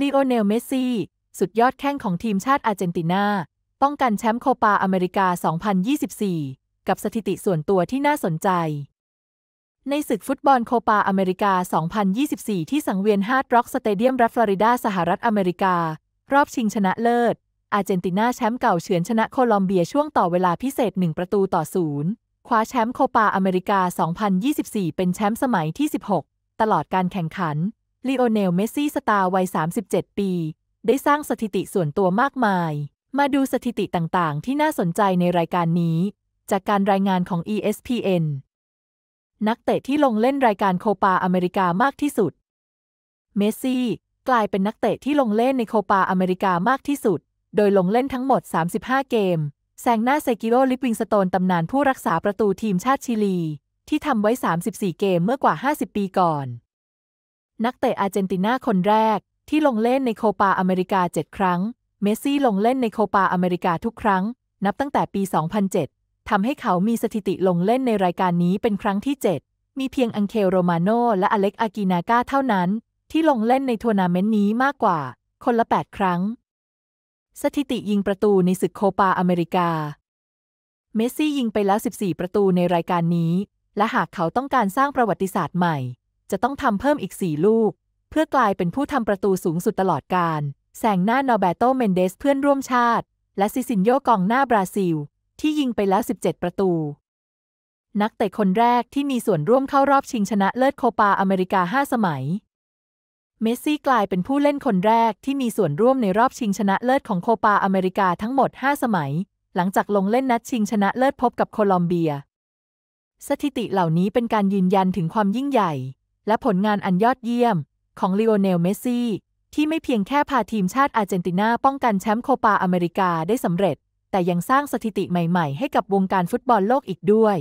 ลีโอเนลเมสซี่สุดยอดแข้งของทีมชาติอาร์เจนตินาป้องกันแชมป์โคปาอเมริกา 2024 กับสถิติส่วนตัวที่น่าสนใจ ในศึกฟุตบอลโคปาอเมริกา 2024 ที่สังเวียนฮาร์ดร็อกสเตเดียมรัฐฟลอริดาสหรัฐอเมริกา รอบชิงชนะเลิศ อาร์เจนตินาแชมป์เก่าเฉือนชนะโคลอมเบียช่วงต่อเวลาพิเศษ 1 ประตูต่อศูนย์คว้าแชมป์โคปาอเมริกา 2024 เป็นแชมป์สมัยที่ 16 ตลอดการแข่งขันลีโอเนลเมสซี่สตาร์วัย 37 ปี ได้สร้างสถิติส่วนตัวมากมาย มาดูสถิติต่าง ๆ ที่น่าสนใจในรายการนี้ จากการรายงานของ ESPN นักเตะที่ลงเล่นรายการโคปาอเมริกามากที่สุด เมสซี่กลายเป็นนักเตะที่ลงเล่นในโคปาอเมริกามากที่สุด โดยลงเล่นทั้งหมด 35 เกม แซงหน้าเซกิโรลิปวิงสโตนตำนานผู้รักษาประตูทีมชาติชิลี ที่ทำไว้34เกม เมื่อกว่า50 ปีก่อนนักเตะอาร์เจนตินาคนแรก ที่ลงเล่นในโคปาอเมริกา 7 ครั้ง เมสซี่ลงเล่นในโคปาอเมริกาทุกครั้ง นับตั้งแต่ปี 2007 ทำให้เขามีสถิติลงเล่นในรายการนี้เป็นครั้งที่ 7 มีเพียงอังเคลโรมาโนและอเล็กอากินาก้าเท่านั้น ที่ลงเล่นในทัวร์นาเมนต์นี้มากกว่า คนละ 8 ครั้ง สถิติยิงประตูในศึกโคปาอเมริกา เมสซี่ยิงไปแล้ว 14 ประตูในรายการนี้ และหากเขาต้องการสร้างประวัติศาสตร์ใหม่จะต้องทำเพิ่มอีกสี่ลูก เพื่อกลายเป็นผู้ทำประตูสูงสุดตลอดการ แสงหน้านอเบโต เมนเดส เพื่อนร่วมชาติ และซิซินโยกองหน้าบราซิล ที่ยิงไปแล้ว 17 ประตู นักเตะคนแรกที่มีส่วนร่วมเข้ารอบชิงชนะเลิศโคปาอเมริกา 5 สมัย เมสซี่กลายเป็นผู้เล่นคนแรกที่มีส่วนร่วมในรอบชิงชนะเลิศของโคปาอเมริกาทั้งหมด 5 สมัย หลังจากลงเล่นนัดชิงชนะเลิศพบกับโคลอมเบีย สถิติเหล่านี้เป็นการยืนยันถึงความยิ่งใหญ่และผลงานอันยอดเยี่ยม ของลีโอเนล เมสซี่ที่ไม่เพียงแค่พาทีมชาติอาร์เจนตินาป้องกันแชมป์โคปาอเมริกาได้สำเร็จ แต่ยังสร้างสถิติใหม่ๆ ให้กับวงการฟุตบอลโลกอีกด้วย